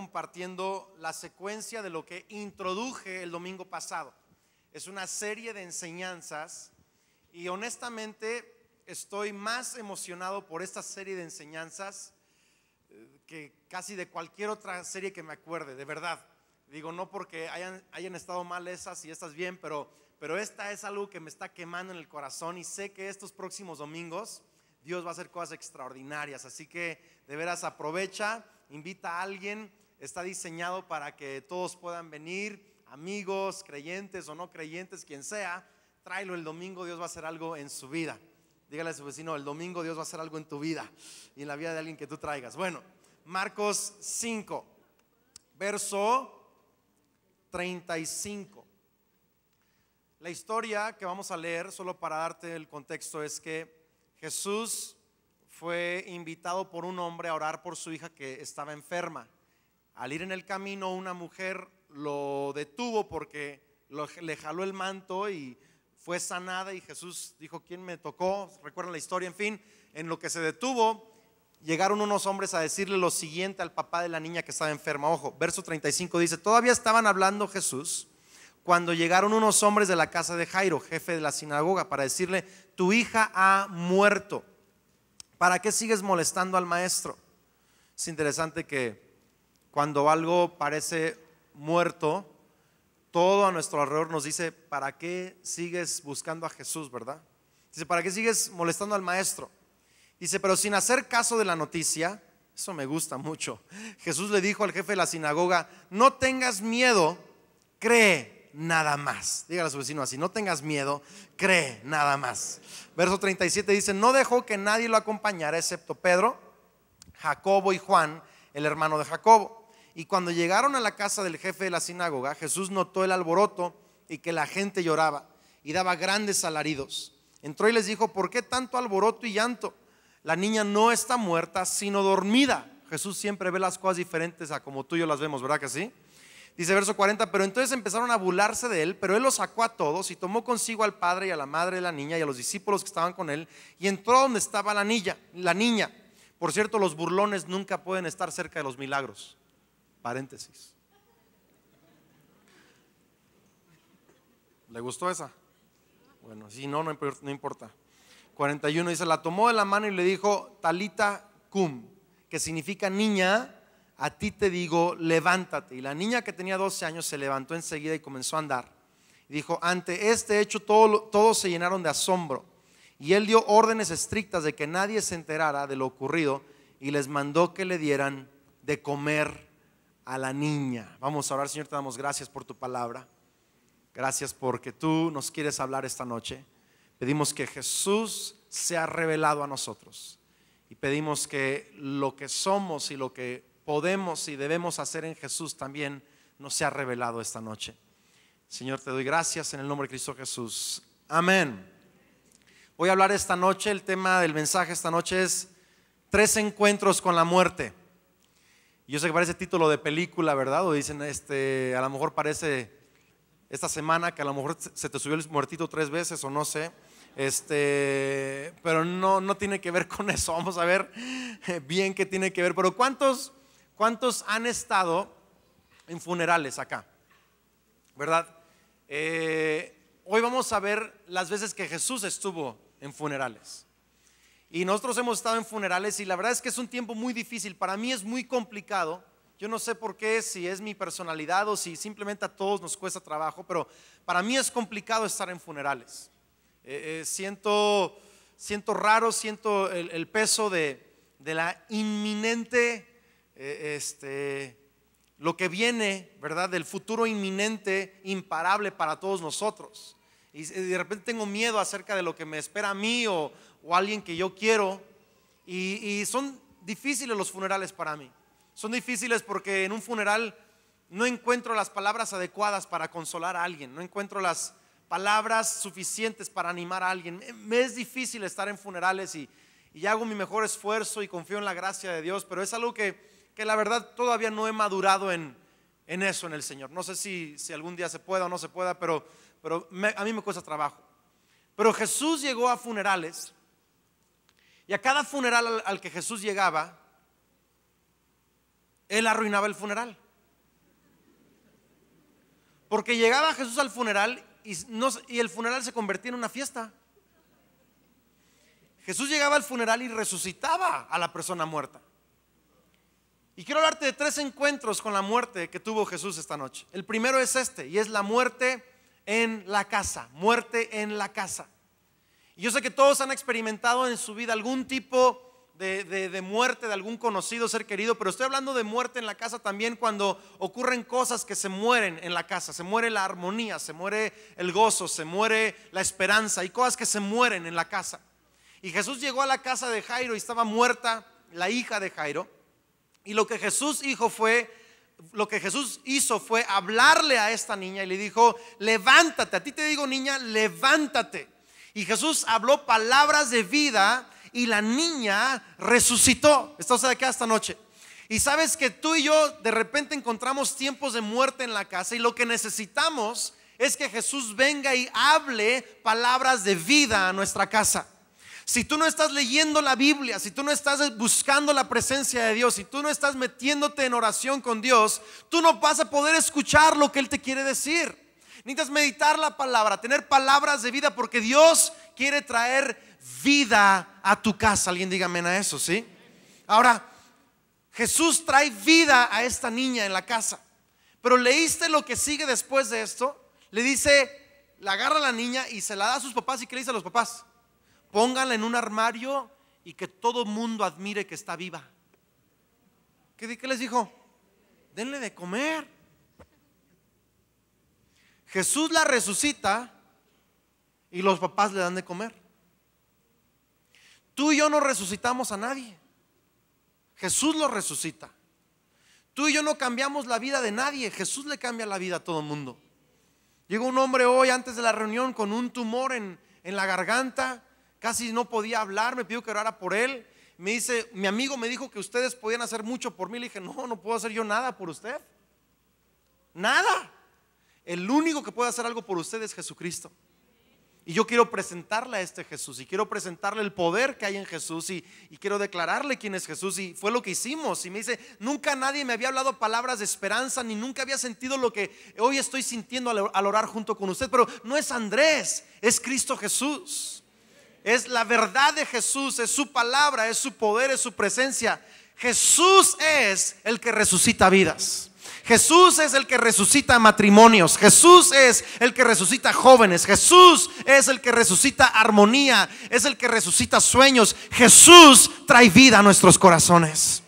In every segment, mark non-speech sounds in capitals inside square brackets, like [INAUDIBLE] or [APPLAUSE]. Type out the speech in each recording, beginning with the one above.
compartiendo la secuencia de lo que introduje el domingo pasado. Es una serie de enseñanzas y honestamente estoy más emocionado por esta serie de enseñanzas eh, que casi de cualquier otra serie que me acuerde, de verdad. Digo, no porque hayan, hayan estado mal esas y estas bien, pero, pero esta es algo que me está quemando en el corazón y sé que estos próximos domingos Dios va a hacer cosas extraordinarias. Así que de veras aprovecha, invita a alguien está diseñado para que todos puedan venir, amigos, creyentes o no creyentes, quien sea, tráelo el domingo, Dios va a hacer algo en su vida. Dígale a su vecino, el domingo Dios va a hacer algo en tu vida y en la vida de alguien que tú traigas. Bueno, Marcos 5, verso 35. La historia que vamos a leer, solo para darte el contexto, es que Jesús fue invitado por un hombre a orar por su hija que estaba enferma. Al ir en el camino, una mujer lo detuvo porque le jaló el manto y fue sanada y Jesús dijo, ¿quién me tocó? Recuerdan la historia, en fin, en lo que se detuvo, llegaron unos hombres a decirle lo siguiente al papá de la niña que estaba enferma. Ojo, verso 35 dice, todavía estaban hablando Jesús cuando llegaron unos hombres de la casa de Jairo, jefe de la sinagoga, para decirle, tu hija ha muerto. ¿Para qué sigues molestando al maestro? Es interesante que cuando algo parece muerto, todo a nuestro alrededor nos dice, ¿para qué sigues buscando a Jesús, verdad? Dice, ¿para qué sigues molestando al maestro? Dice, pero sin hacer caso de la noticia, eso me gusta mucho. Jesús le dijo al jefe de la sinagoga, no tengas miedo, cree nada más. Dígale a su vecino así, no tengas miedo, cree nada más. Verso 37 dice, no dejó que nadie lo acompañara excepto Pedro, Jacobo y Juan, el hermano de Jacobo. Y cuando llegaron a la casa del jefe de la sinagoga, Jesús notó el alboroto y que la gente lloraba y daba grandes alaridos. Entró y les dijo, ¿por qué tanto alboroto y llanto? La niña no está muerta, sino dormida. Jesús siempre ve las cosas diferentes a como tú y yo las vemos, ¿verdad que sí? Dice verso 40, pero entonces empezaron a burlarse de él, pero él los sacó a todos y tomó consigo al padre y a la madre de la niña y a los discípulos que estaban con él y entró donde estaba la niña, la niña. Por cierto, los burlones nunca pueden estar cerca de los milagros. Paréntesis. ¿Le gustó esa? Bueno, si no, no, importa. 41 dice, la tomó de la mano y le dijo, Talita cum, que significa niña, a ti te digo, levántate. Y la niña que tenía 12 años se levantó enseguida y comenzó a andar. Y dijo, ante este hecho todos se llenaron de asombro. Y él dio órdenes estrictas de que nadie se enterara de lo ocurrido y les mandó que le dieran de comer a la niña. Vamos a orar, Señor, te damos gracias por tu palabra. Gracias porque tú nos quieres hablar esta noche. Pedimos que Jesús sea revelado a nosotros. Y pedimos que lo que somos y lo que podemos y debemos hacer en Jesús también nos sea revelado esta noche. Señor, te doy gracias en el nombre de Cristo Jesús. Amén. Voy a hablar esta noche, el tema del mensaje esta noche es tres encuentros con la muerte yo sé que parece título de película, ¿verdad? O dicen, este, a lo mejor parece esta semana que a lo mejor se te subió el muertito tres veces o no sé. Este, pero no, no tiene que ver [LAUGHS] con eso. Vamos a ver eh, bien qué tiene que ver. Pero ¿cuántos, cuántos han estado en funerales acá? ¿Verdad? Eh, hoy vamos a ver las veces que Jesús estuvo en funerales. Y nosotros hemos estado en funerales y la verdad es que es un tiempo muy difícil. Para mí es muy complicado. Yo no sé por qué, si es mi personalidad o si simplemente a todos nos cuesta trabajo, pero para mí es complicado estar en funerales. Eh, eh, siento, siento raro, siento el, peso de, la inminente, eh, este, lo que viene, ¿verdad? Del futuro inminente, imparable para todos nosotros. Y de repente tengo miedo acerca de lo que me espera a mí o, o alguien que yo quiero. Y, son difíciles los funerales para mí. Son difíciles porque en un funeral no encuentro las palabras adecuadas para consolar a alguien, no encuentro las palabras suficientes para animar a alguien. Me es difícil estar en funerales y, hago mi mejor esfuerzo y confío en la gracia de Dios, pero es algo que, que la verdad todavía no he madurado en, eso, en el Señor. No sé si, algún día se pueda o no se pueda, pero, pero a mí me cuesta trabajo. Pero Jesús llegó a funerales y a cada funeral al, que Jesús llegaba, él arruinaba el funeral. Porque llegaba Jesús al funeral y, y, el funeral se convertía en una fiesta. Jesús llegaba al funeral y resucitaba a la persona muerta. Y quiero hablarte de tres encuentros con la muerte que tuvo Jesús esta noche. El primero es este, y es la muerte en la casa, muerte en la casa yo sé que todos han experimentado en su vida algún tipo de, muerte de algún conocido ser querido, pero estoy hablando de muerte en la casa también cuando ocurren cosas que se mueren en la casa, se muere la armonía, se muere el gozo, se muere la esperanza, hay cosas que se mueren en la casa. Y Jesús llegó a la casa de Jairo y estaba muerta la hija de Jairo, y lo que Jesús hizo fue lo que Jesús hizo fue hablarle a esta niña y le dijo, "Levántate, a ti te digo, niña, levántate." Y Jesús habló palabras de vida y la niña resucitó. Estamos acá esta noche. Y sabes que tú y yo de repente encontramos tiempos de muerte en la casa y lo que necesitamos es que Jesús venga y hable palabras de vida a nuestra casa. Si tú no estás leyendo la Biblia, si tú no estás buscando la presencia de Dios, si tú no estás metiéndote en oración con Dios, tú no vas a poder escuchar lo que Él te quiere decir. Necesitas meditar la palabra, tener palabras de vida, porque Dios quiere traer vida a tu casa. Alguien dígame a eso, ¿sí? Ahora, Jesús trae vida a esta niña en la casa. Pero leíste lo que sigue después de esto. Le dice, la agarra a la niña y se la da a sus papás. ¿Y qué le dice a los papás? Pónganla en un armario y que todo mundo admire que está viva. ¿Qué, qué les dijo? Denle de comer. Jesús la resucita y los papás le dan de comer. Tú y yo no resucitamos a nadie. Jesús lo resucita. Tú y yo no cambiamos la vida de nadie. Jesús le cambia la vida a todo el mundo. Llegó un hombre hoy antes de la reunión con un tumor en, en la garganta. Casi no podía hablar. Me pidió que orara por él. Me dice, mi amigo me dijo que ustedes podían hacer mucho por mí. Le dije, no, no puedo hacer yo nada por usted. Nada. El único que puede hacer algo por usted es Jesucristo. Y yo quiero presentarle a este Jesús y quiero presentarle el poder que hay en Jesús y, quiero declararle quién es Jesús. Y fue lo que hicimos. Y me dice, nunca nadie me había hablado palabras de esperanza ni nunca había sentido lo que hoy estoy sintiendo al, al orar junto con usted. Pero no es Andrés, es Cristo Jesús. Es la verdad de Jesús, es su palabra, es su poder, es su presencia. Jesús es el que resucita vidas. Jesús es el que resucita matrimonios, Jesús es el que resucita jóvenes, Jesús es el que resucita armonía, es el que resucita sueños, Jesús trae vida a nuestros corazones.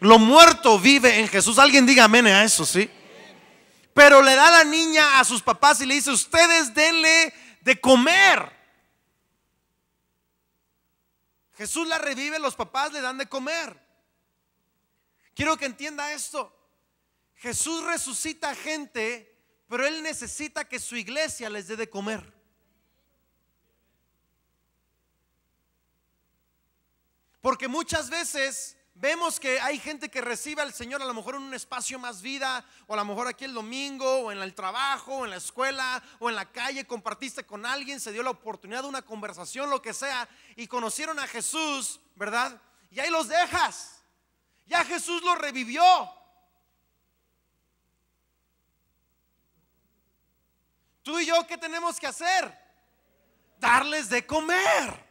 Lo muerto vive en Jesús. Alguien diga amén a eso, ¿sí? Pero le da la niña a sus papás y le dice, ustedes denle de comer. Jesús la revive, los papás le dan de comer. Quiero que entienda esto. Jesús resucita gente, pero Él necesita que su iglesia les dé de comer. Porque muchas veces vemos que hay gente que recibe al Señor a lo mejor en un espacio más vida, o a lo mejor aquí el domingo, o en el trabajo, o en la escuela, o en la calle, compartiste con alguien, se dio la oportunidad de una conversación, lo que sea, y conocieron a Jesús, ¿verdad? Y ahí los dejas. Ya Jesús los revivió. Tú y yo, ¿qué tenemos que hacer? Darles de comer.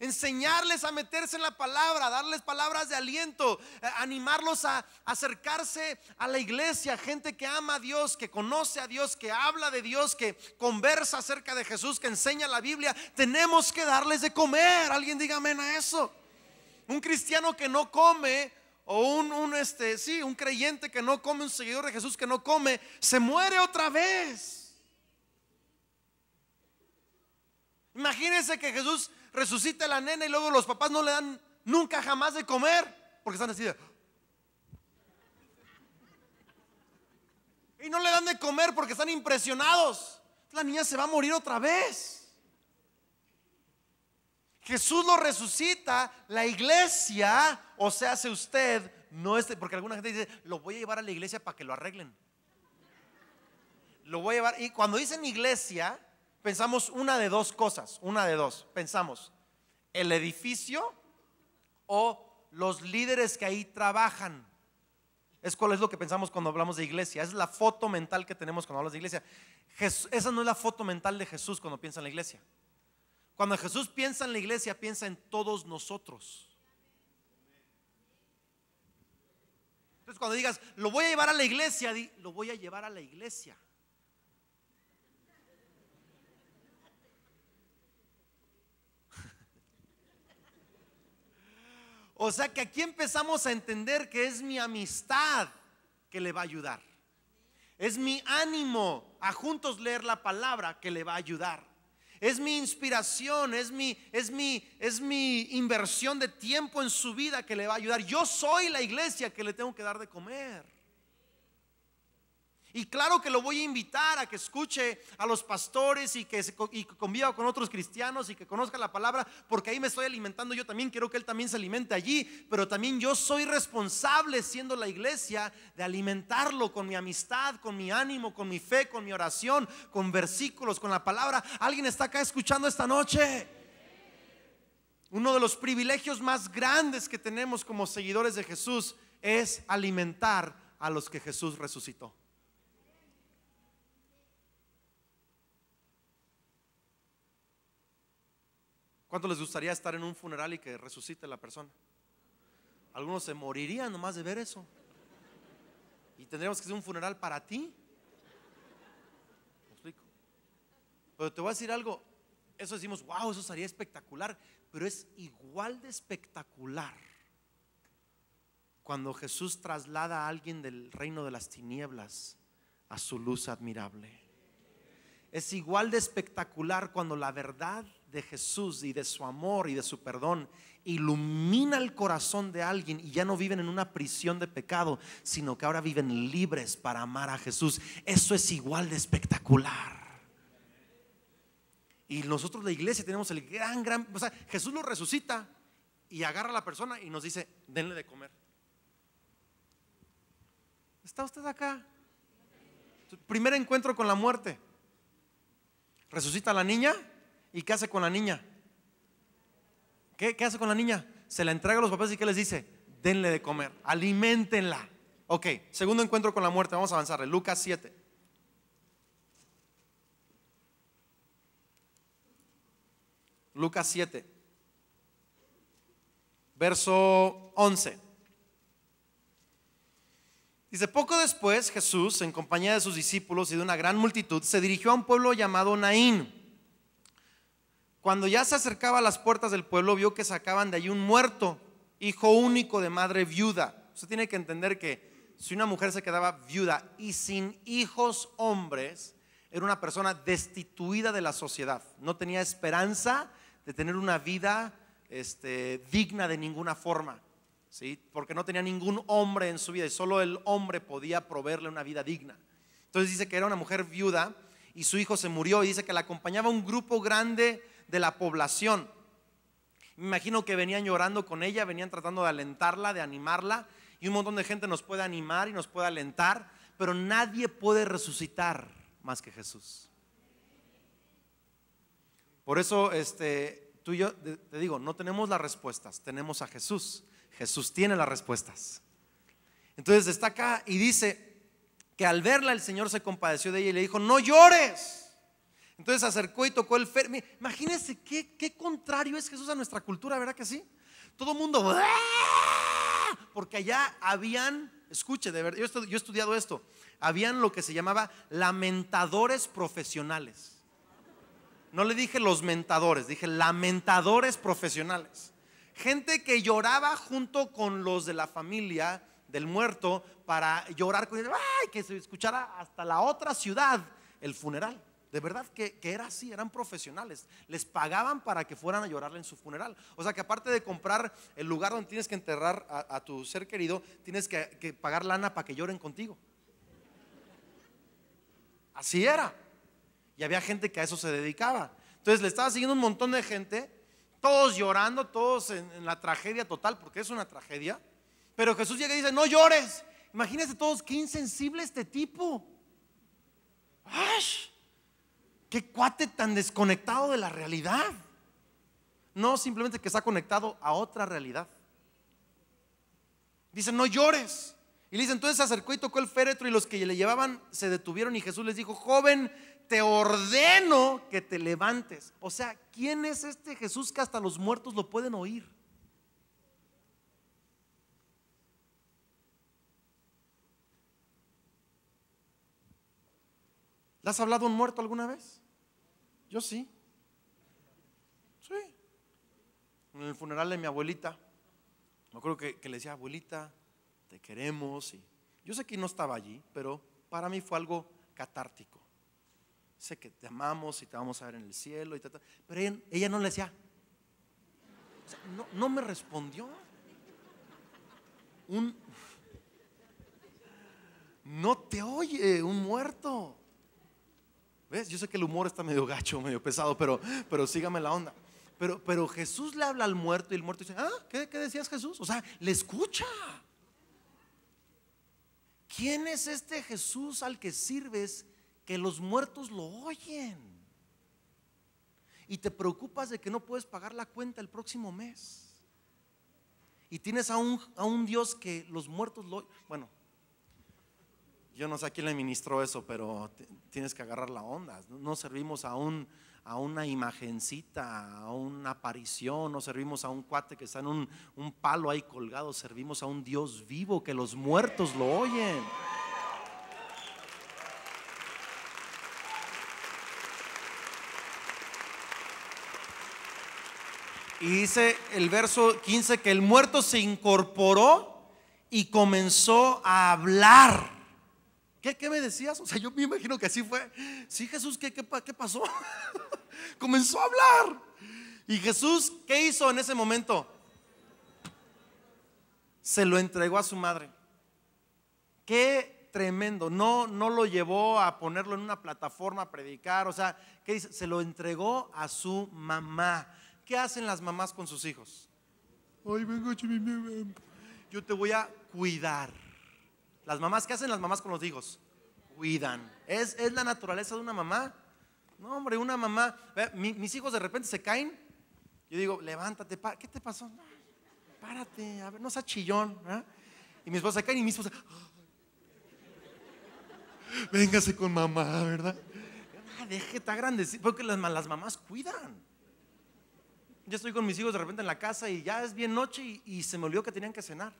Enseñarles a meterse en la palabra, darles palabras de aliento, eh, animarlos a acercarse a la iglesia, gente que ama a Dios, que conoce a Dios, que habla de Dios, que conversa acerca de Jesús, que enseña la Biblia. Tenemos que darles de comer. Alguien diga amén a eso. Un cristiano que no come, o un, un, este, sí, un creyente que no come, un seguidor de Jesús que no come, se muere otra vez. Imagínense que Jesús resucita a la nena y luego los papás no le dan nunca jamás de comer porque están así Y no le dan de comer porque están impresionados. La niña se va a morir otra vez. Jesús lo resucita, la iglesia, o sea, hace usted no es, este, porque alguna gente dice, lo voy a llevar a la iglesia para que lo arreglen. Lo voy a llevar, y cuando dicen iglesia, pensamos una de dos cosas, una de dos. Pensamos el edificio o los líderes que ahí trabajan. Es cuál es lo que pensamos cuando hablamos de iglesia. Es la foto mental que tenemos cuando hablamos de iglesia. esa no es la foto mental de Jesús cuando piensa en la iglesia. Cuando Jesús piensa en la iglesia, piensa en todos nosotros. Entonces cuando digas, lo voy a llevar a la iglesia, lo voy a llevar a la iglesia. O sea que aquí empezamos a entender que es mi amistad que le va a ayudar. Es mi ánimo a juntos leer la palabra que le va a ayudar. Es mi inspiración, es mi es mi es mi inversión de tiempo en su vida que le va a ayudar. Yo soy la iglesia que le tengo que dar de comer. Y claro que lo voy a invitar a que escuche a los pastores y que, conviva con otros cristianos y que conozca la palabra, porque ahí me estoy alimentando yo también, quiero que él también se alimente allí, pero también yo soy responsable siendo la iglesia de alimentarlo con mi amistad, con mi ánimo, con mi fe, con mi oración, con versículos, con la palabra. ¿Alguien está acá escuchando esta noche? Uno de los privilegios más grandes que tenemos como seguidores de Jesús es alimentar a los que Jesús resucitó. ¿Cuánto les gustaría estar en un funeral y que resucite la persona? Algunos se morirían nomás de ver eso. Y tendríamos que hacer un funeral para ti. ¿Me explico? Pero te voy a decir algo. Eso decimos, wow, eso sería espectacular. Pero es igual de espectacular cuando Jesús traslada a alguien del reino de las tinieblas a su luz admirable. Es igual de espectacular cuando la verdad de Jesús y de su amor y de su perdón ilumina el corazón de alguien y ya no viven en una prisión de pecado, sino que ahora viven libres para amar a Jesús. Eso es igual de espectacular. Y nosotros la iglesia tenemos el gran, gran, o sea, Jesús lo resucita y agarra a la persona y nos dice, denle de comer. ¿Está usted acá? Primer encuentro con la muerte. Resucita a la niña, ¿Y qué hace con la niña? ¿Qué, hace con la niña? Se la entrega a los papás y ¿qué les dice? Denle de comer, alimentenla. Ok, segundo encuentro con la muerte, vamos a avanzar. Lucas 7. Lucas 7, verso 11. Dice, poco después Jesús, en compañía de sus discípulos y de una gran multitud, se dirigió a un pueblo llamado Naín cuando ya se acercaba a las puertas del pueblo, vio que sacaban de allí un muerto, hijo único de madre viuda. Usted tiene que entender que si una mujer se quedaba viuda y sin hijos hombres, era una persona destituida de la sociedad. No tenía esperanza de tener una vida este, digna de ninguna forma, ¿sí? porque no tenía ningún hombre en su vida y solo el hombre podía proveerle una vida digna. Entonces dice que era una mujer viuda y su hijo se murió y dice que la acompañaba un grupo grande de la población. Me imagino que venían llorando con ella, venían tratando de alentarla, de animarla, y un montón de gente nos puede animar y nos puede alentar, pero nadie puede resucitar más que Jesús. Por eso, este, tú y yo, te digo, no tenemos las respuestas, tenemos a Jesús. Jesús tiene las respuestas. Entonces destaca y dice que al verla el Señor se compadeció de ella y le dijo, no llores. Entonces se acercó y tocó el fermi. Imagínense qué, contrario es Jesús a nuestra cultura, ¿verdad que sí? Todo mundo, ¡Ah!", porque allá habían, escuche, de verdad, yo, yo he estudiado esto, habían lo que se llamaba lamentadores profesionales. No le dije los mentadores, dije lamentadores profesionales. Gente que lloraba junto con los de la familia del muerto para llorar con que se escuchara hasta la otra ciudad el funeral. De verdad que, era así, eran profesionales. Les pagaban para que fueran a llorarle en su funeral. O sea que aparte de comprar el lugar donde tienes que enterrar a, tu ser querido, tienes que, pagar lana para que lloren contigo. Así era. Y había gente que a eso se dedicaba. Entonces le estaba siguiendo un montón de gente, todos llorando, todos en, la tragedia total, porque es una tragedia. Pero Jesús llega y dice, no llores. Imagínense todos qué insensible este tipo. ¡Ash! Qué cuate tan desconectado de la realidad. No simplemente que está conectado a otra realidad. Dice, no llores. Y le dice, entonces se acercó y tocó el féretro y los que le llevaban se detuvieron y Jesús les dijo, joven, te ordeno que te levantes. O sea, ¿quién es este Jesús que hasta los muertos lo pueden oír? ¿Le has hablado a un muerto alguna vez? Yo sí. Sí. En el funeral de mi abuelita, me acuerdo que, que le decía, abuelita, te queremos. Y yo sé que no estaba allí, pero para mí fue algo catártico. Sé que te amamos y te vamos a ver en el cielo. Y Pero ella, no le decía. sea, no, no me respondió. Un, [LAUGHS] no te oye un muerto. ¿Ves? Yo sé que el humor está medio gacho, medio pesado, pero, pero sígame la onda. Pero, pero Jesús le habla al muerto y el muerto dice, ah, ¿qué, decías Jesús? O sea, le escucha. ¿Quién es este Jesús al que sirves que los muertos lo oyen? Y te preocupas de que no puedes pagar la cuenta el próximo mes. Y tienes a un, a un Dios que los muertos lo oyen. Bueno, yo no sé a quién le ministró eso, pero tienes que agarrar la onda. No servimos a, un, a una imagencita, a una aparición, no servimos a un cuate que está en un, un palo ahí colgado, servimos a un Dios vivo que los muertos lo oyen. Y dice el verso 15 que el muerto se incorporó y comenzó a hablar. ¿Qué, me decías? O sea, yo me imagino que así fue. Sí, Jesús, ¿qué, pasó? [LAUGHS] Comenzó a hablar. ¿Y Jesús qué hizo en ese momento? Se lo entregó a su madre. Qué tremendo. No, no lo llevó a ponerlo en una plataforma a predicar. O sea, ¿qué dice? Se lo entregó a su mamá. ¿Qué hacen las mamás con sus hijos? Ay, vengo, yo te voy a cuidar las mamás, ¿qué hacen las mamás con los hijos? Cuidan. ¿Es, la naturaleza de una mamá? No, hombre, una mamá. mis hijos de repente se caen. Yo digo, levántate, pa, ¿qué te pasó? Párate, a ver, no seas chillón. ¿eh? Y Y hijos se caen y mis hijos. véngase con mamá, ¿verdad? Ah, deje, está grande. Porque las, las mamás cuidan yo estoy con mis hijos de repente en la casa y ya es bien noche y, y, se me olvidó que tenían que cenar.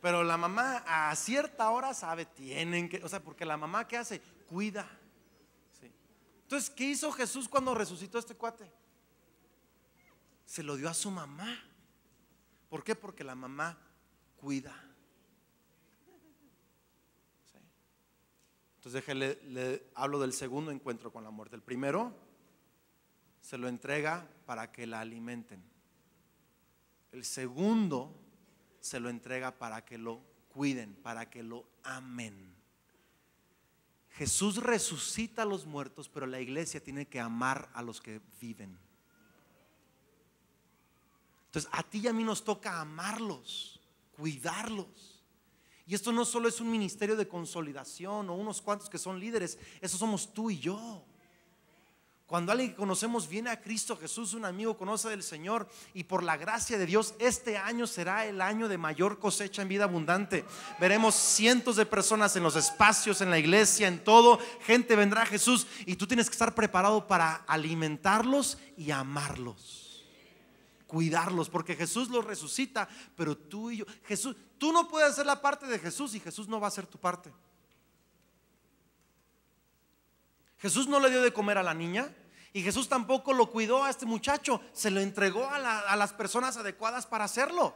Pero la mamá a cierta hora sabe, tienen que, o sea, porque la mamá ¿qué hace? Cuida. Entonces, ¿qué hizo Jesús cuando resucitó este cuate? Se lo dio a su mamá. ¿Por qué? Porque la mamá cuida. Entonces, déjale, le hablo del segundo encuentro con la muerte. El primero se lo entrega para que la alimenten. El segundo se lo entrega para que lo cuiden, para que lo amen. Jesús resucita a los muertos, pero la iglesia tiene que amar a los que viven. Entonces, a ti y a mí nos toca amarlos, cuidarlos. Y esto no solo es un ministerio de consolidación o unos cuantos que son líderes, eso somos tú y yo. Cuando alguien que conocemos viene a Cristo Jesús, un amigo conoce del Señor y por la gracia de Dios, este año será el año de mayor cosecha en vida abundante. Veremos cientos de personas en los espacios, en la iglesia, en todo. Gente vendrá a Jesús y tú tienes que estar preparado para alimentarlos y amarlos. Cuidarlos, porque Jesús los resucita, pero tú y yo, Jesús, tú no puedes hacer la parte de Jesús y Jesús no va a ser tu parte. Jesús no le dio de comer a la niña y Jesús tampoco lo cuidó a este muchacho, se lo entregó a, las personas adecuadas para hacerlo.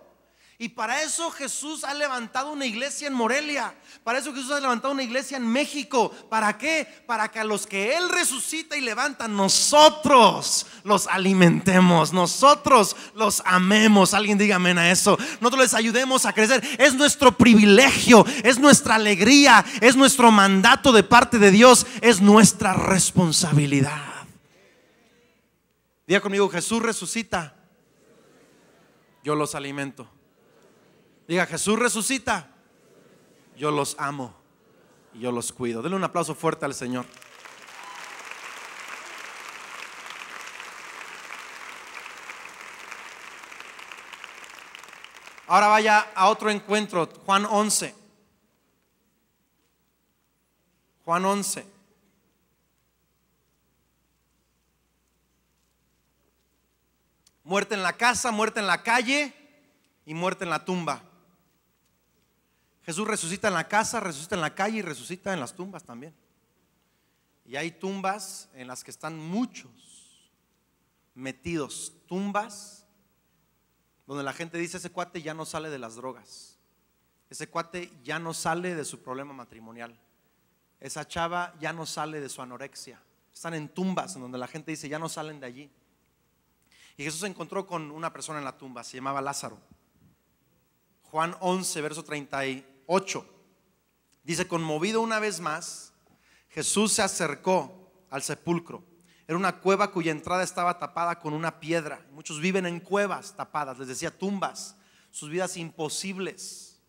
Y para eso Jesús ha levantado una iglesia en Morelia. Para eso Jesús ha levantado una iglesia en México. ¿Para qué? Para que a los que Él resucita y levanta, nosotros los alimentemos. Nosotros los amemos. Alguien diga amén a eso. Nosotros les ayudemos a crecer. Es nuestro privilegio. Es nuestra alegría. Es nuestro mandato de parte de Dios. Es nuestra responsabilidad. Diga conmigo, Jesús resucita. Yo los alimento. Diga, Jesús resucita. Yo los amo y yo los cuido. Denle un aplauso fuerte al Señor. Ahora vaya a otro encuentro, Juan 11. Juan 11. Muerte en la casa, muerte en la calle y muerte en la tumba. Jesús resucita en la casa, resucita en la calle y resucita en las tumbas también. Y hay tumbas en las que están muchos metidos, tumbas donde la gente dice, ese cuate ya no sale de las drogas, ese cuate ya no sale de su problema matrimonial, esa chava ya no sale de su anorexia. Están en tumbas en donde la gente dice, ya no salen de allí. Y Jesús se encontró con una persona en la tumba, se llamaba Lázaro. Juan 11, verso 30 8. Dice, conmovido una vez más, Jesús se acercó al sepulcro. Era una cueva cuya entrada estaba tapada con una piedra. Muchos viven en cuevas tapadas, les decía, tumbas, sus vidas imposibles.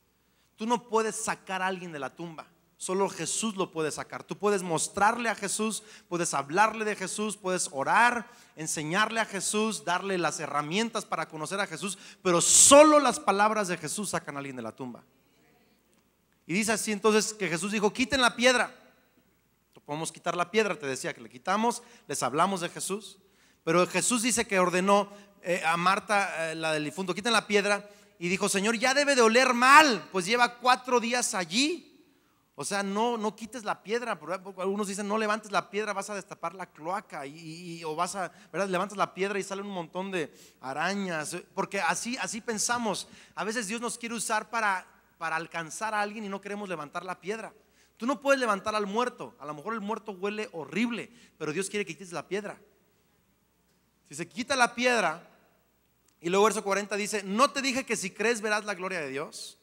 Tú no puedes sacar a alguien de la tumba. Solo Jesús lo puede sacar. Tú puedes mostrarle a Jesús, puedes hablarle de Jesús, puedes orar, enseñarle a Jesús, darle las herramientas para conocer a Jesús, pero solo las palabras de Jesús sacan a alguien de la tumba. Y dice así entonces que Jesús dijo, quiten la piedra. Podemos quitar la piedra, te decía que le quitamos, les hablamos de Jesús. Pero Jesús dice que ordenó eh, a Marta, eh, la del difunto, quiten la piedra. Y dijo, Señor, ya debe de oler mal, pues lleva cuatro días allí. O sea, no, no quites la piedra. Algunos dicen, no levantes la piedra, vas a destapar la cloaca. Y, o vas a, ¿verdad? Levantas la piedra y salen un montón de arañas. Porque así, así pensamos. A veces Dios nos quiere usar para para alcanzar a alguien y no queremos levantar la piedra. Tú no puedes levantar al muerto. A lo mejor el muerto huele horrible, pero Dios quiere que quites la piedra. Si se quita la piedra, y luego verso 40 dice, no te dije que si crees verás la gloria de Dios.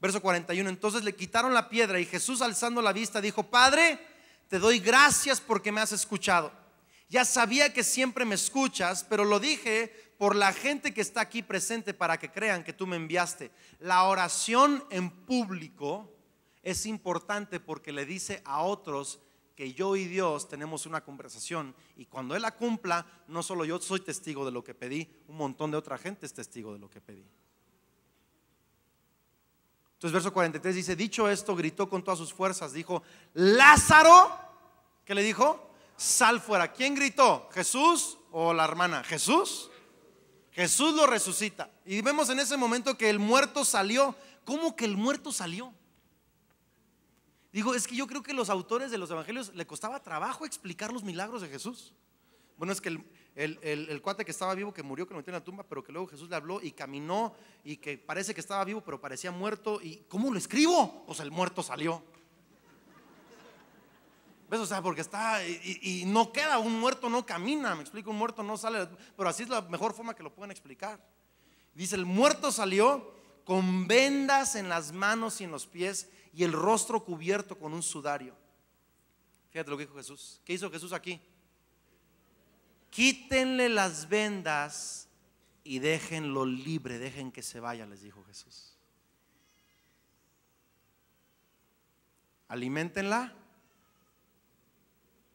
Verso 41, entonces le quitaron la piedra y Jesús alzando la vista dijo, Padre, te doy gracias porque me has escuchado. Ya sabía que siempre me escuchas, pero lo dije por la gente que está aquí presente para que crean que tú me enviaste. La oración en público es importante porque le dice a otros que yo y Dios tenemos una conversación y cuando Él la cumpla, no solo yo soy testigo de lo que pedí, un montón de otra gente es testigo de lo que pedí. Entonces verso 43 dice, dicho esto, gritó con todas sus fuerzas, dijo, Lázaro, ¿qué le dijo? Sal fuera. ¿Quién gritó? ¿Jesús o la hermana? ¿Jesús? Jesús lo resucita. Y vemos en ese momento que el muerto salió. ¿Cómo que el muerto salió? Digo, es que yo creo que los autores de los evangelios le costaba trabajo explicar los milagros de Jesús. Bueno, es que el, cuate que estaba vivo, que murió, que lo metió en la tumba, pero que luego Jesús le habló y caminó y que parece que estaba vivo, pero parecía muerto. ¿Y cómo lo escribo? O pues sea, el muerto salió. ¿Ves? O sea, porque está y, no queda, un muerto no camina, me explico, un muerto no sale, pero así es la mejor forma que lo pueden explicar. Dice, el muerto salió con vendas en las manos y en los pies y el rostro cubierto con un sudario. Fíjate lo que dijo Jesús. ¿Qué hizo Jesús aquí? Quítenle las vendas y déjenlo libre, dejen que se vaya, les dijo Jesús. Alimentenla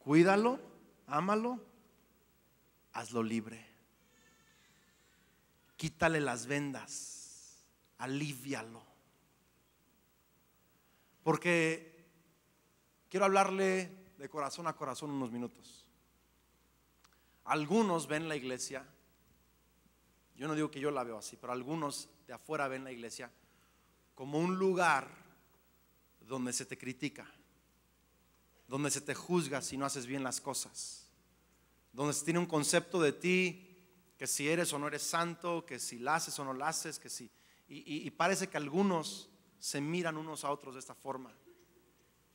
cuídalo, ámalo, hazlo libre. Quítale las vendas, alivialo. Porque quiero hablarle de corazón a corazón unos minutos. Algunos ven la iglesia, yo no digo que yo la veo así, pero algunos de afuera ven la iglesia como un lugar donde se te critica donde se te juzga si no haces bien las cosas, donde se tiene un concepto de ti, que si eres o no eres santo, que si la haces o no la haces, que si... Y, y parece que algunos se miran unos a otros de esta forma.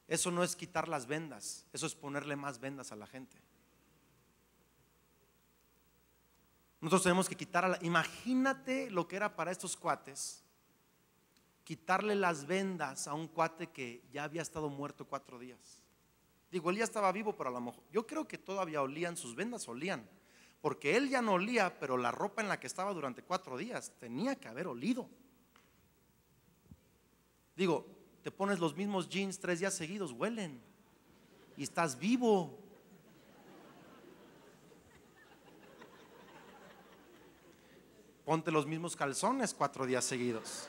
Eso no es quitar las vendas, eso es ponerle más vendas a la gente. Nosotros tenemos que quitar a la, Imagínate lo que era para estos cuates quitarle las vendas a un cuate que ya había estado muerto cuatro días. Digo, él ya estaba vivo, pero a lo mejor. Yo creo que todavía olían, sus vendas olían. Porque él ya no olía, pero la ropa en la que estaba durante cuatro días tenía que haber olido. Digo, te pones los mismos jeans tres días seguidos, huelen. Y estás vivo. Ponte los mismos calzones cuatro días seguidos.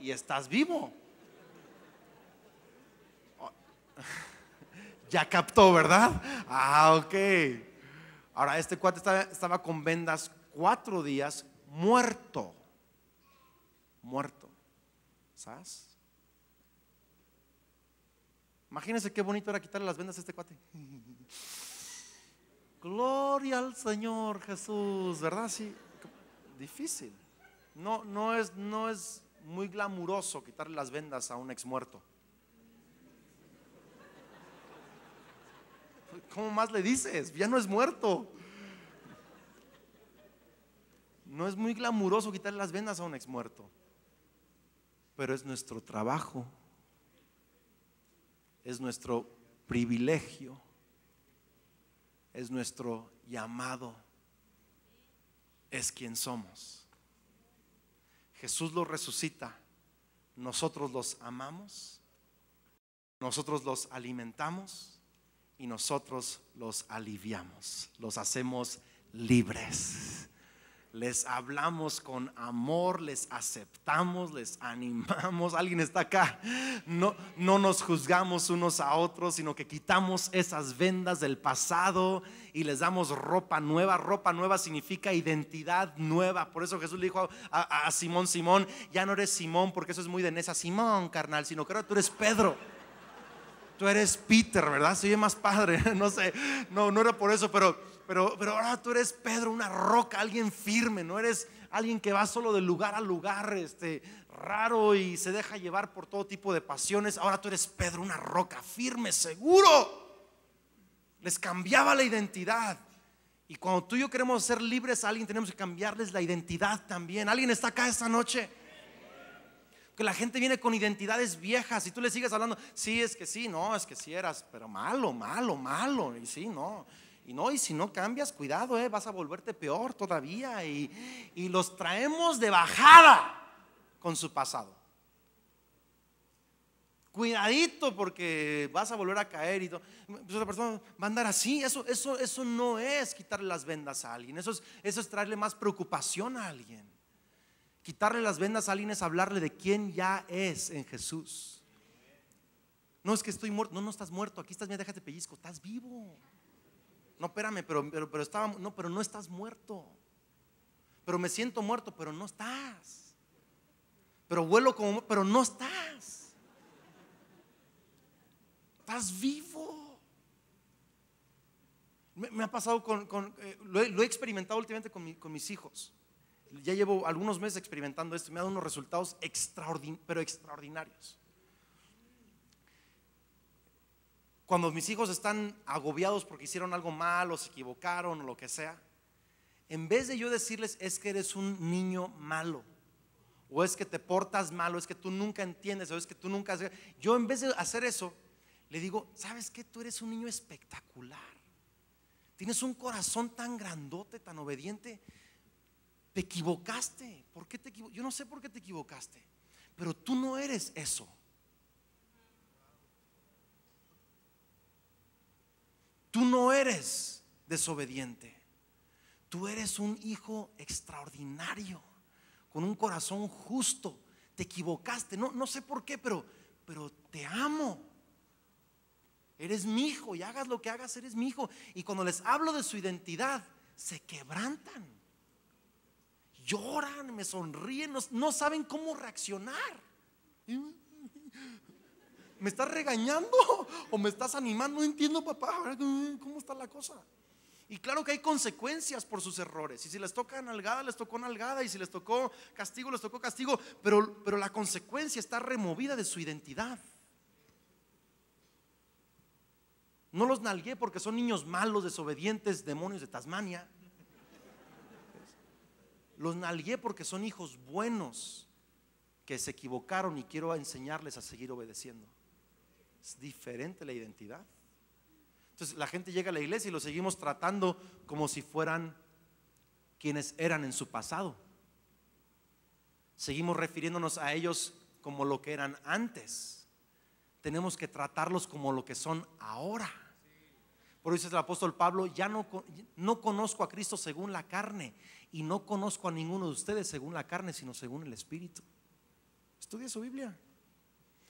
Y estás vivo. [LAUGHS] ya captó, ¿verdad? Ah, ok. Ahora, este cuate estaba, con vendas cuatro días muerto. Muerto. ¿Sabes? Imagínense qué bonito era quitarle las vendas a este cuate. [LAUGHS] Gloria al Señor Jesús, ¿verdad? Sí, difícil. No, no, es, no es muy glamuroso quitarle las vendas a un ex muerto. ¿Cómo más le dices? Ya no es muerto. No es muy glamuroso quitarle las vendas a un ex muerto, pero es nuestro trabajo, es nuestro privilegio, es nuestro llamado, es quien somos. Jesús los resucita, nosotros los amamos, nosotros los alimentamos y nosotros los aliviamos, los hacemos libres. Les hablamos con amor, les aceptamos, les animamos. Alguien está acá. No, no nos juzgamos unos a otros, sino que quitamos esas vendas del pasado y les damos ropa nueva. Ropa nueva significa identidad nueva. Por eso Jesús le dijo a, Simón, Simón, ya no eres Simón, porque eso es muy de Nesa, Simón, carnal, sino que ahora tú eres Pedro tú eres Peter, ¿verdad? Soy más padre, [LAUGHS] no sé, no, no era por eso, pero, pero, pero ahora tú eres Pedro, una roca, alguien firme, no eres alguien que va solo de lugar a lugar, este, raro y se deja llevar por todo tipo de pasiones. Ahora tú eres Pedro, una roca firme, seguro. Les cambiaba la identidad. Y cuando tú y yo queremos ser libres a alguien, tenemos que cambiarles la identidad también. ¿Alguien está acá esta noche? que la gente viene con identidades viejas y tú le sigues hablando, sí, es que sí, no, es que sí eras, pero malo, malo, malo, y sí, no. Y no, y si no cambias, cuidado, eh, vas a volverte peor todavía. Y, los traemos de bajada con su pasado. Cuidadito porque vas a volver a caer y todo. Pues la persona va a andar así. Eso, eso, eso no es quitarle las vendas a alguien. Eso es, eso es traerle más preocupación a alguien. Quitarle las vendas a alguien es hablarle de quién ya es en Jesús. No es que estoy muerto, no, no estás muerto, aquí estás, mira, déjate pellizco, estás vivo. No, espérame, pero, pero, pero, estaba, no, pero no estás muerto. Pero me siento muerto, pero no estás. Pero vuelo como, pero no estás. Estás vivo. Me, ha pasado con, eh, lo, he, experimentado últimamente con mis hijos ya llevo algunos meses experimentando esto y me ha dado unos resultados pero extraordinarios. Cuando mis hijos están agobiados porque hicieron algo mal o se equivocaron o lo que sea, en vez de yo decirles es que eres un niño malo, o es que te portas malo, es que tú nunca entiendes, o es que tú nunca... Yo en vez de hacer eso, le digo, ¿sabes qué? Tú eres un niño espectacular. Tienes un corazón tan grandote, tan obediente, te equivocaste. ¿Por te Yo no sé por qué te equivocaste, pero tú no eres eso. Tú no eres desobediente. Tú eres un hijo extraordinario, con un corazón justo. Te equivocaste, no, no sé por qué, pero, pero te amo. Eres mi hijo y hagas lo que hagas, eres mi hijo. Y cuando les hablo de su identidad, se quebrantan lloran, me sonríen, no, saben cómo reaccionar. ¿Me estás regañando o me estás animando? No entiendo, papá, ¿cómo está la cosa? Y claro que hay consecuencias por sus errores. Y si les toca nalgada, les tocó nalgada. Y si les tocó castigo, les tocó castigo. Pero, pero la consecuencia está removida de su identidad. No los nalgué porque son niños malos, desobedientes, demonios de Tasmania los nalgué porque son hijos buenos que se equivocaron y quiero enseñarles a seguir obedeciendo. Es diferente la identidad. Entonces la gente llega a la iglesia y lo seguimos tratando como si fueran quienes eran en su pasado. Seguimos refiriéndonos a ellos como lo que eran antes. Tenemos que tratarlos como lo que son ahora. Por eso dice el apóstol Pablo, ya no, no conozco a Cristo según la carne y no conozco a ninguno de ustedes según la carne, sino según el Espíritu. Estudia su Biblia.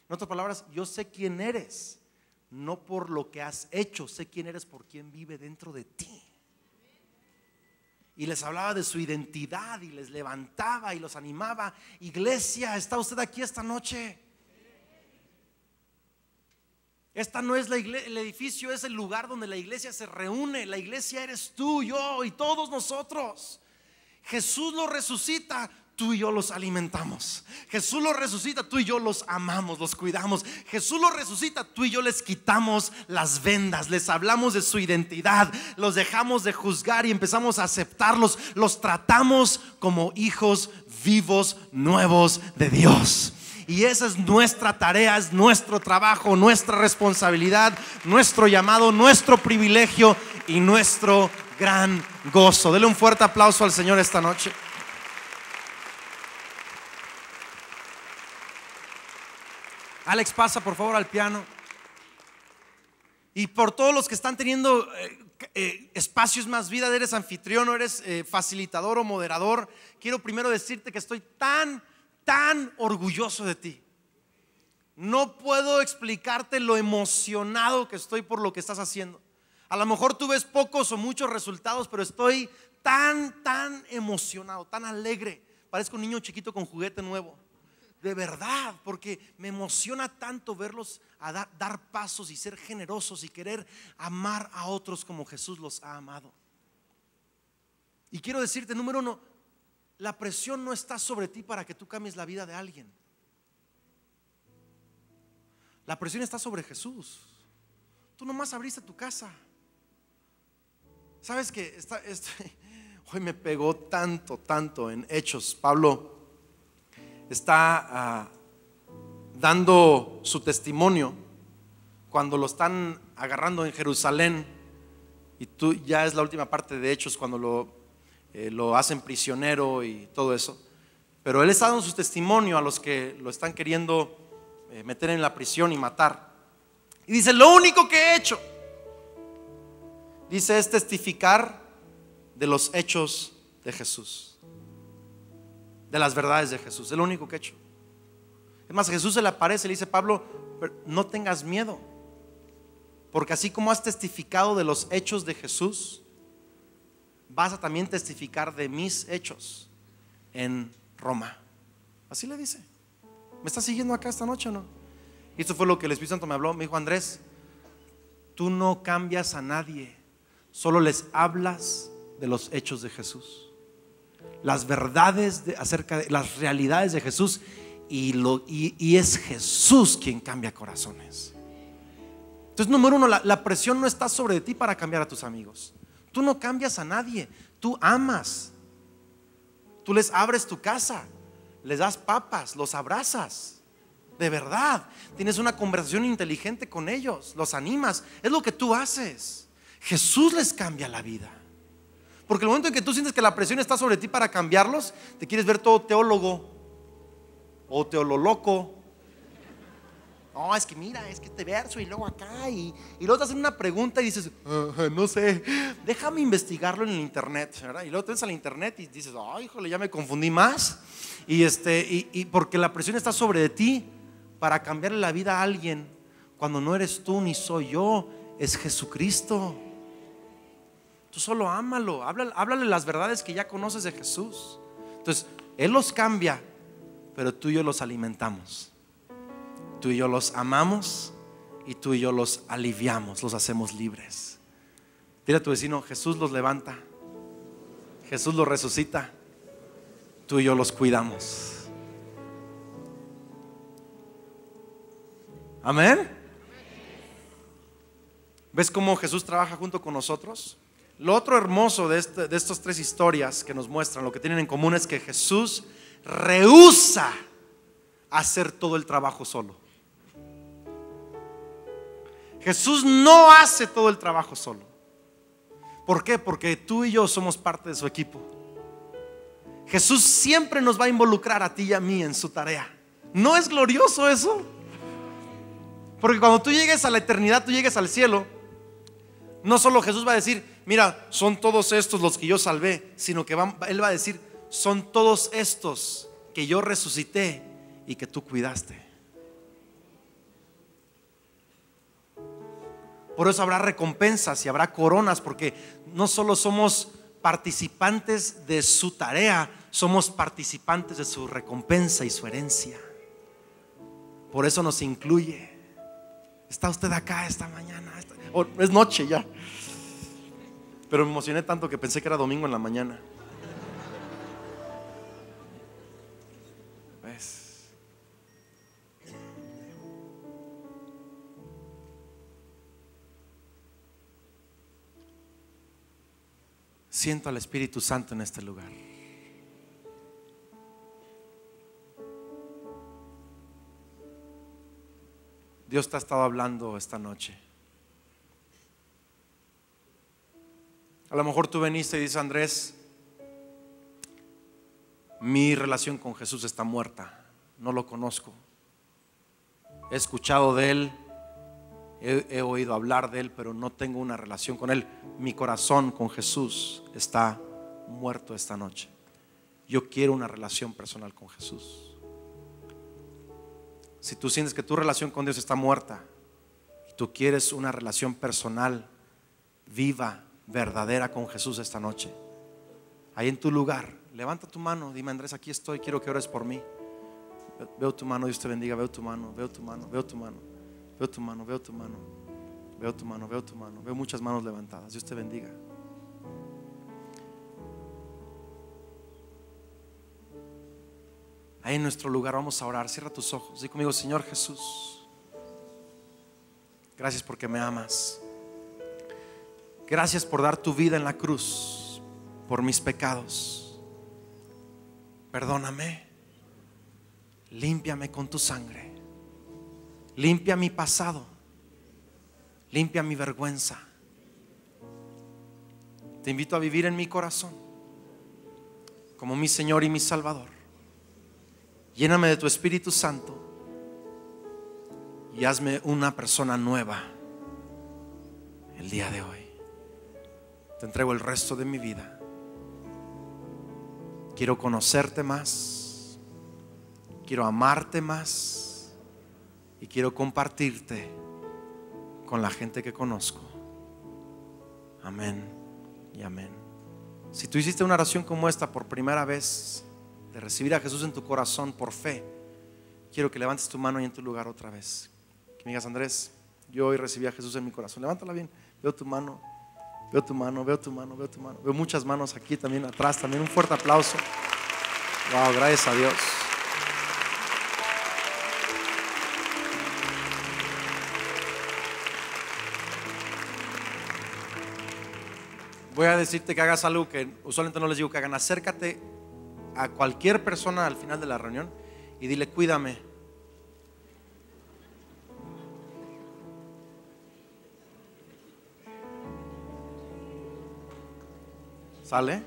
En otras palabras, yo sé quién eres, no por lo que has hecho, sé quién eres por quien vive dentro de ti. Y les hablaba de su identidad y les levantaba y los animaba. Iglesia, ¿está usted aquí esta noche? Esta no es la el edificio es el lugar donde la iglesia se reúne. La iglesia eres tú, yo y todos nosotros. Jesús lo resucita, tú y yo los alimentamos. Jesús lo resucita, tú y yo los amamos, los cuidamos. Jesús lo resucita, tú y yo les quitamos las vendas, les hablamos de su identidad, los dejamos de juzgar y empezamos a aceptarlos, los tratamos como hijos vivos, nuevos de Dios. Y esa es nuestra tarea, es nuestro trabajo, nuestra responsabilidad, nuestro llamado, nuestro privilegio y nuestro gran gozo. Dele un fuerte aplauso al Señor esta noche. Alex, pasa por favor al piano. Y por todos los que están teniendo eh, eh, espacios más vida, eres anfitrión o eres eh, facilitador o moderador, quiero primero decirte que estoy tan tan orgulloso de ti. No puedo explicarte lo emocionado que estoy por lo que estás haciendo. A lo mejor tú ves pocos o muchos resultados, pero estoy tan, tan emocionado, tan alegre. Parezco un niño chiquito con juguete nuevo. De verdad, porque me emociona tanto verlos a dar, dar pasos y ser generosos y querer amar a otros como Jesús los ha amado. Y quiero decirte, número uno, la presión no está sobre ti para que tú cambies la vida de alguien. La presión está sobre Jesús. Tú nomás abriste tu casa. ¿Sabes que está, [LAUGHS] hoy me pegó tanto, tanto en hechos? Pablo está ah, dando su testimonio cuando lo están agarrando en Jerusalén. Y tú ya es la última parte de hechos cuando lo eh, lo hacen prisionero y todo eso. Pero él está dando su testimonio a los que lo están queriendo eh, meter en la prisión y matar. Y dice, lo único que he hecho, dice, es testificar de los hechos de Jesús, de las verdades de Jesús, es lo único que he hecho. Es más, Jesús se le aparece y le dice, Pablo, no tengas miedo, porque así como has testificado de los hechos de Jesús, vas a también testificar de mis hechos en Roma. Así le dice. ¿Me estás siguiendo acá esta noche o no? Y esto fue lo que el Espíritu Santo me habló. Me dijo, Andrés, tú no cambias a nadie, solo les hablas de los hechos de Jesús. Las verdades acerca de las realidades de Jesús y, lo, y, es Jesús quien cambia corazones. Entonces, número uno, la presión no está sobre ti para cambiar a tus amigos. Tú no cambias a nadie, tú amas. Tú les abres tu casa, les das papas, los abrazas. De verdad, tienes una conversación inteligente con ellos, los animas. Es lo que tú haces. Jesús les cambia la vida. Porque el momento en que tú sientes que la presión está sobre ti para cambiarlos, te quieres ver todo teólogo o teololoco no, es que mira, es que este verso y luego acá. Y, luego te hacen una pregunta y dices, ah, no sé, déjame investigarlo en el internet. Y luego te ves al internet y dices, ay, ah, híjole, ya me confundí más. Y, este, y, porque la presión está sobre ti para cambiarle la vida a alguien cuando no eres tú ni soy yo, es Jesucristo. Tú solo ámalo, háblale las verdades que ya conoces de Jesús. Entonces, Él los cambia, pero tú y yo los alimentamos. Tú y yo los amamos y tú y yo los aliviamos, los hacemos libres. Dile a tu vecino, Jesús los levanta, Jesús los resucita, tú y yo los cuidamos. Amén. ¿Ves cómo Jesús trabaja junto con nosotros? Lo otro hermoso de estas tres historias que nos muestran, lo que tienen en común es que Jesús rehúsa hacer todo el trabajo solo. Jesús no hace todo el trabajo solo. ¿Por qué? Porque tú y yo somos parte de su equipo. Jesús siempre nos va a involucrar a ti y a mí en su tarea. ¿No es glorioso eso? Porque cuando tú llegues a la eternidad, tú llegues al cielo, no solo Jesús va a decir, mira, son todos estos los que yo salvé, sino que Él va a decir, son todos estos que yo resucité y que tú cuidaste. Por eso habrá recompensas y habrá coronas, porque no solo somos participantes de su tarea, somos participantes de su recompensa y su herencia. Por eso nos incluye. Está usted acá esta mañana. Oh, es noche ya. Pero me emocioné tanto que pensé que era domingo en la mañana. ¿Ves? Siento al Espíritu Santo en este lugar. Dios te ha estado hablando esta noche. A lo mejor tú veniste y dices, Andrés, mi relación con Jesús está muerta, no lo conozco. He escuchado de Él, he, oído hablar de Él, pero no tengo una relación con Él. Mi corazón con Jesús está muerto esta noche. Yo quiero una relación personal con Jesús. Si tú sientes que tu relación con Dios está muerta y tú quieres una relación personal, viva, verdadera con Jesús esta noche, ahí en tu lugar, levanta tu mano, dime Andrés, aquí estoy, quiero que ores por mí. Veo tu mano, Dios te bendiga, veo tu mano, veo tu mano, veo tu mano. Veo tu mano, veo tu mano, veo tu mano, veo tu mano. Veo muchas manos levantadas. Dios te bendiga. Ahí en nuestro lugar vamos a orar. Cierra tus ojos. Dí conmigo, Señor Jesús. Gracias porque me amas. Gracias por dar tu vida en la cruz por mis pecados. Perdóname. Límpiame con tu sangre. Limpia mi pasado. Limpia mi vergüenza. Te invito a vivir en mi corazón como mi Señor y mi Salvador. Lléname de tu Espíritu Santo y hazme una persona nueva el día de hoy. Te entrego el resto de mi vida. Quiero conocerte más. Quiero amarte más y quiero compartirte con la gente que conozco. Amén y amén. Si tú hiciste una oración como esta por primera vez, de recibir a Jesús en tu corazón por fe, quiero que levantes tu mano y en tu lugar otra vez. Que me digas, Andrés, yo hoy recibí a Jesús en mi corazón. Levántala bien, veo tu mano, veo tu mano, veo tu mano, veo tu mano. Veo muchas manos aquí también atrás, también un fuerte aplauso. Wow, gracias a Dios. voy a decirte que hagas algo que usualmente no les digo que hagan. Acércate a cualquier persona al final de la reunión y dile, cuídame. ¿Sale?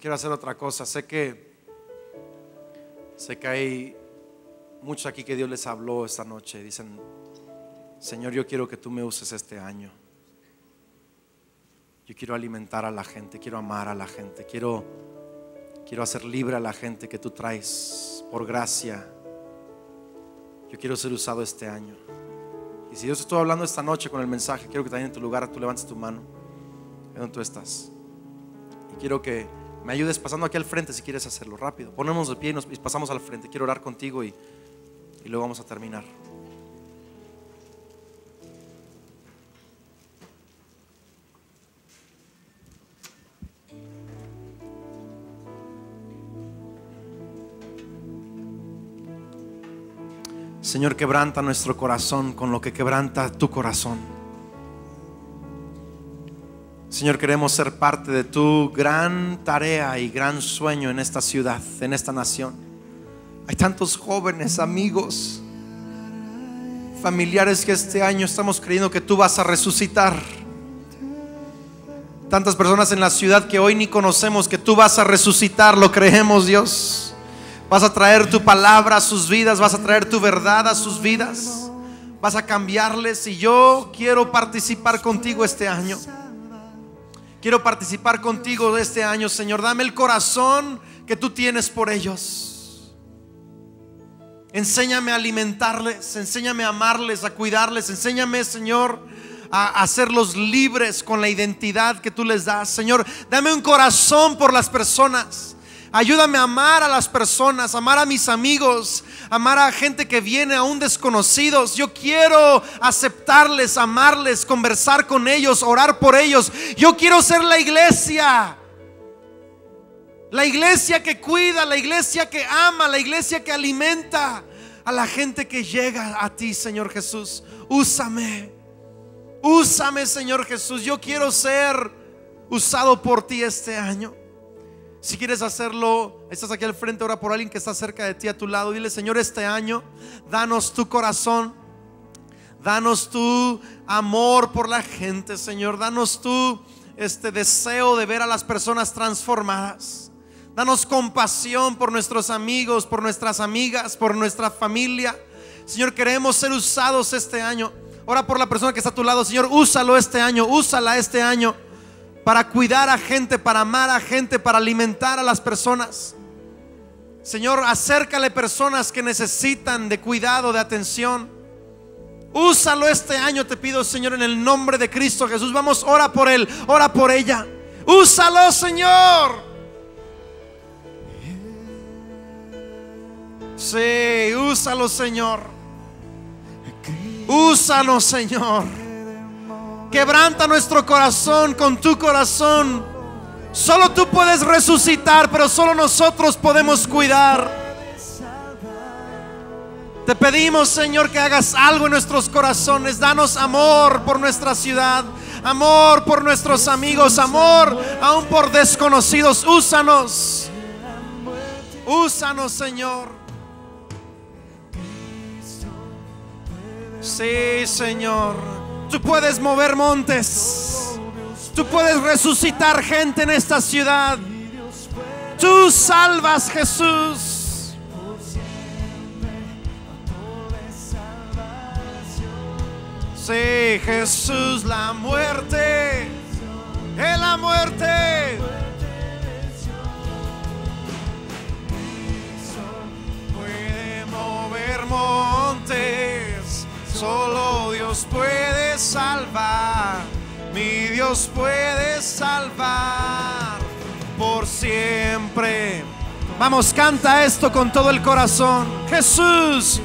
Quiero hacer otra cosa. Sé que sé que hay muchos aquí que Dios les habló esta noche. Dicen, Señor, yo quiero que tú me uses este año. Yo quiero alimentar a la gente, quiero amar a la gente, quiero, quiero hacer libre a la gente que tú traes por gracia. Yo quiero ser usado este año. Y si Dios estuvo hablando esta noche con el mensaje, quiero que también en tu lugar tú levantes tu mano, en donde tú estás. Y quiero que me ayudes pasando aquí al frente si quieres hacerlo rápido. Ponemos de pie y, pasamos al frente. Quiero orar contigo y, y luego vamos a terminar. Señor, quebranta nuestro corazón con lo que quebranta tu corazón. Señor, queremos ser parte de tu gran tarea y gran sueño en esta ciudad, en esta nación. Hay tantos jóvenes, amigos, familiares que este año estamos creyendo que tú vas a resucitar. Tantas personas en la ciudad que hoy ni conocemos que tú vas a resucitar, lo creemos Dios. Vas a traer tu palabra a sus vidas, vas a traer tu verdad a sus vidas, vas a cambiarles y yo quiero participar contigo este año. Quiero participar contigo este año, Señor. Dame el corazón que tú tienes por ellos. Enséñame a alimentarles, enséñame a amarles, a cuidarles, enséñame, Señor, a hacerlos libres con la identidad que tú les das. Señor, dame un corazón por las personas. Ayúdame a amar a las personas, amar a mis amigos, amar a gente que viene aún desconocidos. Yo quiero aceptarles, amarles, conversar con ellos, orar por ellos. Yo quiero ser la iglesia. La iglesia que cuida, la iglesia que ama, la iglesia que alimenta a la gente que llega a ti, Señor Jesús. Úsame. Úsame, Señor Jesús. Yo quiero ser usado por ti este año. Si quieres hacerlo, estás aquí al frente, ora por alguien que está cerca de ti, a tu lado. Dile, Señor, este año, danos tu corazón, danos tu amor por la gente, Señor. Danos tu este deseo de ver a las personas transformadas. Danos compasión por nuestros amigos, por nuestras amigas, por nuestra familia. Señor, queremos ser usados este año. Ora por la persona que está a tu lado, Señor, úsalo este año, úsala este año para cuidar a gente, para amar a gente, para alimentar a las personas. Señor, acércale personas que necesitan de cuidado, de atención. Úsalo este año, te pido, Señor, en el nombre de Cristo Jesús. Vamos, ora por él, ora por ella. Úsalo, Señor. Sí, úsalo, Señor. Úsalo Señor. Quebranta nuestro corazón con tu corazón. Solo tú puedes resucitar, pero solo nosotros podemos cuidar. Te pedimos, Señor, que hagas algo en nuestros corazones. Danos amor por nuestra ciudad, amor por nuestros amigos, amor aún por desconocidos. Úsanos. Úsanos, Señor. Sí, Señor. Tú puedes mover montes. Tú puedes resucitar gente en esta ciudad. Tú salvas Jesús. Sí, Jesús, la muerte. Es la muerte. Puede mover montes. Solo Puedes puede salvar, mi Dios puede salvar por siempre. Vamos, canta esto con todo el corazón. Jesús,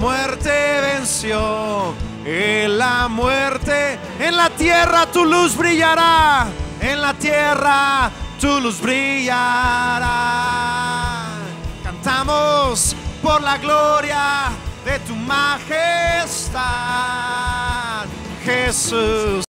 muerte venció. En la muerte, en la tierra tu luz brillará. En la tierra tu luz brillará. Cantamos por la gloria de tu majestad, Jesús.